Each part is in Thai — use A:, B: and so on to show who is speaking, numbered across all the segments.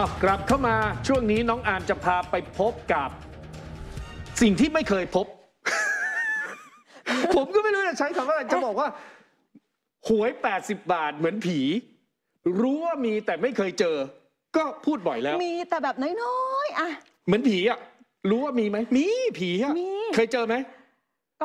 A: อาวกลับเข้ามาช่วงนี้น้องอามจะพาไปพบกับ สิ่งที่ไม่เคยพบ ผมก็ไม่รู้จะใช้คำว่าจะบอกว่า หวย80 บาทเหมือนผี รู้ว่ามีแต่ไม่เคยเจอ ก็พูดบ่อยแล้ว ม
B: ีแต่แบบน้อยๆอ่ะ
A: เหมือนผีอ่ะรู้ว่ามีไหมมีผีอ่ะีเคยเจอไหม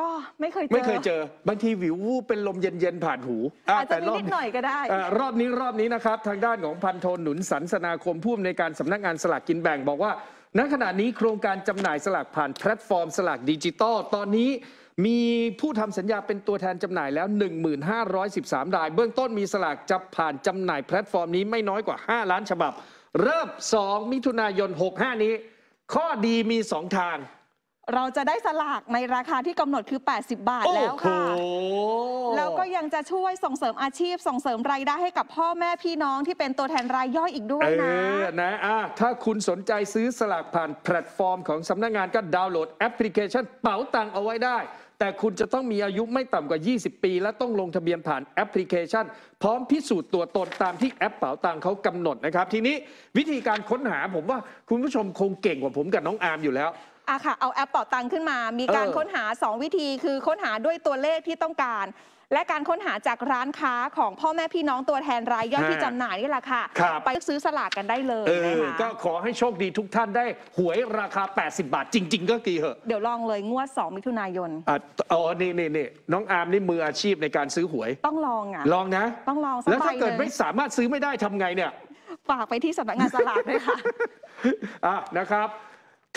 B: ก็ไม่เคยเจอ ไม่เคยเจ
A: อ บางทีวิววูบเป็นลมเย็นๆผ่านหูอาจจะมีนิดหน่อยก็ได้ รอบนี้รอบนี้นะครับ ทางด้านของพันโทหนุนสันสนาคม ผู้อำนวยการสำนักงานสลากกินแบ่งบอกว่าณขณะนี้โครงการจำหน่ายสลากผ่านแพลตฟอร์มสลากดิจิตอลตอนนี้มีผู้ทำสัญญาเป็นตัวแทนจำหน่ายแล้ว 1513ราย เบื้องต้นมีสลากจะผ่านจำหน่ายแพลตฟอร์มนี้ไม่น้อยกว่า 5 ล้านฉบับ เริ่ม2มิถุนายน65 นี้ ข้อดีมี2ทาง
B: เราจะได้สลากในราคาที่กำหนดคือ 80 บาทแล้วค่ะแล้วก็ยังจะช่วยส่งเสริมอาชีพส่งเสริมรายได้ให้กับพ่อแม่พี่น้องที่เป็นตัวแทนรายย่อยอีกด้วยนะ เอ
A: อ นะอ่ะถ้าคุณสนใจซื้อสลาก ผ่านแพลตฟอร์มของสำนักงาน ก็ดาวน์โหลดแอปพลิเคชันเป๋าตังเอาไว้ได้ แต่คุณจะต้องมีอายุไม่ต่ำกว่า 20 ปี และต้องลงทะเบียนผ่านแอปพลิเคชัน พร้อมพิสูจน์ตัวตนตามที่แอปเป๋าตังเขากำหนดนะครับ ทีนี้วิธีการค้นหาผมว่า คุณผู้ชมคงเก่งกว่าผมกับน้องอาร์มอยู่แล้ว
B: อะค่ะเอาแอปเป่าตังค์ขึ้นมา มีการค้นหา 2 วิธี คือค้นหาด้วยตัวเลขที่ต้องการ และการค้นหาจากร้านค้าของพ่อแม่พี่น้องตัวแทนรายย่อยที่จำหน่ายนี่แหละค่ะคไปซื้อสลากกันได้เลยเอนะคะก
A: ็ขอให้โชคดีทุกท่านได้ หวยราคา 80 บาท จริงๆ ก็กี่เหอะ
B: เดี๋ยวลองเลยงวด2มิถุนายน
A: อ่ะอ๋อ นี่นี่นี่น้องอาร์มนี่มืออาชีพในการซื้อหวย ต้องลองอ่ะ ลองนะ
B: ต้องลองแล้วถ้าเกิดไม่ส
A: ามารถซื้อไม่ได้ทำไงเนี่ย
B: ฝากไปที่สำนักงานสลากด้วยค่ะ
A: อ่ะนะครับ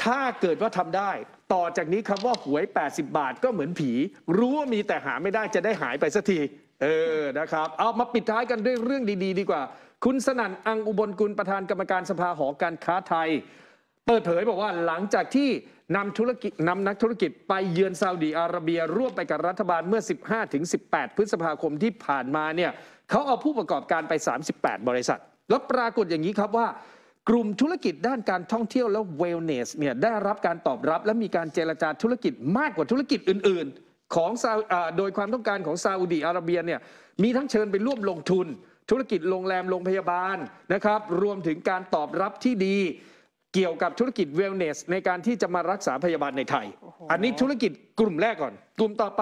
A: ถ้าเกิดว่าทำได้ ต่อจากนี้คำว่าหวย 80 บาทก็เหมือนผี รู้ว่ามีแต่หาไม่ได้จะได้หายไปสักที เออนะครับ เอามาปิดท้ายกันด้วยเรื่องดี ๆ ดีกว่า คุณสนั่นอังอุบลกุลประธานกรรมการสภาหอการค้าไทย เปิดเผยบอกว่าหลังจากที่นำธุรกิจนำนักธุรกิจไปเยือนซาอุดีอาระเบีย ร่วมไปกับรัฐบาลเมื่อ 15-18 พฤษภาคมที่ผ่านมาเนี่ยเขาเอาผู้ประกอบการไป 38 บริษัท แล้วปรากฏอย่างนี้ครับว่ากลุ่มธุรกิจด้านการท่องเที่ยวและเวลเนสเนี่ยได้รับการตอบรับ และมีการเจรจา ธุรกิจมากกว่าธุรกิจอื่น ๆ ของซาโดยความต้องการของซาอุดีอาระเบียเนี่ยมีทั้งเชิญไปร่วมลงทุน ธุรกิจโรงแรมโรงพยาบาลนะครับรวมถึงการตอบรับที่ดีเกี่ยวกับธุรกิจเวลเนส ในการที่จะมารักษาพยาบาลในไทย อันนี้ธุรกิจกลุ่มแรกก่อน กลุ่มต่อไป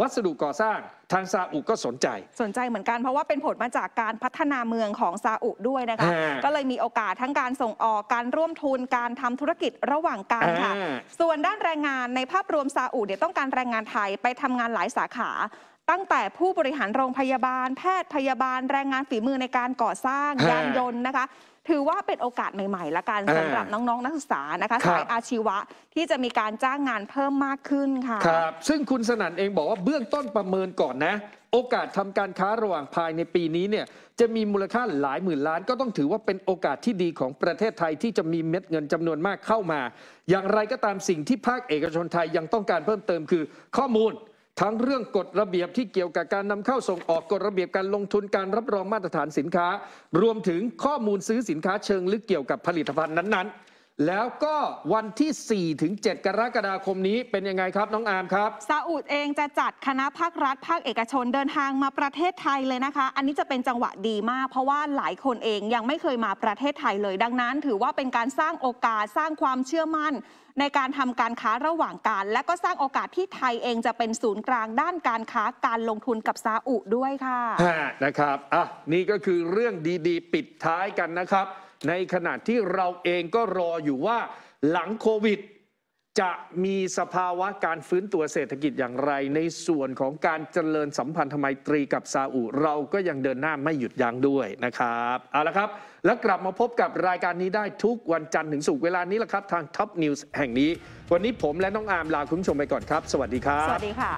A: วัสดุก่อสร้าง ทางซาอุก็สนใจ
B: สนใจเหมือนกันเพราะว่าเป็นผลมาจากการพัฒนาเมืองของซาอุด้วยนะคะก็เลยมีโอกาสทั้งการส่งออกการร่วมทุนการทำธุรกิจระหว่างกันค่ะ ส่วนด้านแรงงานในภาพรวมซาอุเนี่ยต้องการแรงงานไทยไปทำงานหลายสาขาตั้งแต่ผู้บริหารโรงพยาบาล แพทย์พยาบาล แรงงานฝีมือในการก่อสร้างยานยนต์นะคะ ถือว่าเป็นโอกาสใหม่ๆละกันสำหรับน้องๆนักศึกษานะคะสายอาชีวะที่จะมีการจ้างงานเพิ่มมากขึ้นค่ะค
A: รับ ซึ่งคุณสนั่นเองบอกว่าเบื้องต้นประเมินก่อนนะ โอกาสทำการค้าระหว่างภายในปีนี้เนี่ยจะมีมูลค่าหลายหมื่นล้านก็ต้องถือว่าเป็นโอกาสที่ดีของประเทศไทยที่จะมีเม็ดเงินจำนวนมากเข้ามา อย่างไรก็ตามสิ่งที่ภาคเอกชนไทยยังต้องการเพิ่มเติมคือข้อมูลทั้งเรื่องกฎระเบียบที่เกี่ยวกับการนำเข้าส่งออกกฎระเบียบการลงทุนการรับรองมาตรฐานสินค้า รวมถึงข้อมูลซื้อสินค้าเชิงลึกเกี่ยวกับผลิตภัณฑ์นั้นแล้วก็วันที่4ถึง7กรกฎาคมนี้เป็นยังไงครับ น้องอาร์มครับซาอุดเองจะจัดค
B: ณะภาครัฐภาคเอกชนเดินทางมาประเทศไทยเลยนะคะ อันนี้จะเป็นจังหวะดีมาก เพราะว่าหลายคนเองยังไม่เคยมาประเทศไทยเลยดังนั้น ถือว่าเป็นการสร้างโอกาสสร้างความเชื่อมั่น ในการทำการค้าระหว่างกันและก็สร้างโอกาสที่ไทยเองจะเป็นศูนย์กลางด้านการค้าการลงทุนกับซาอุดด้วยค่ะ
A: นะครับอ่ะนี่ก็คือเรื่องดีๆ ปิดท้ายกันนะครับในขณะที่เราเองก็รออยู่ว่าหลังโควิด จะมีสภาวะการฟื้นตัวเศรษฐกิจอย่างไร ในส่วนของการเจริญสัมพันธไมตรีกับซาอุ เราก็ยังเดินหน้าไม่หยุดยั้งด้วยนะครับ เอาละครับ แล้วกลับมาพบกับรายการนี้ได้ทุกวันจันทร์ถึงศุกร์เวลานี้แหละครับ ทางท็อปนิวส์แห่งนี้ วันนี้ผมและน้องอาร์มลาคุณผู้ชมไปก่อนครับ สวัสดีครับสวัส
B: ดีค่ะ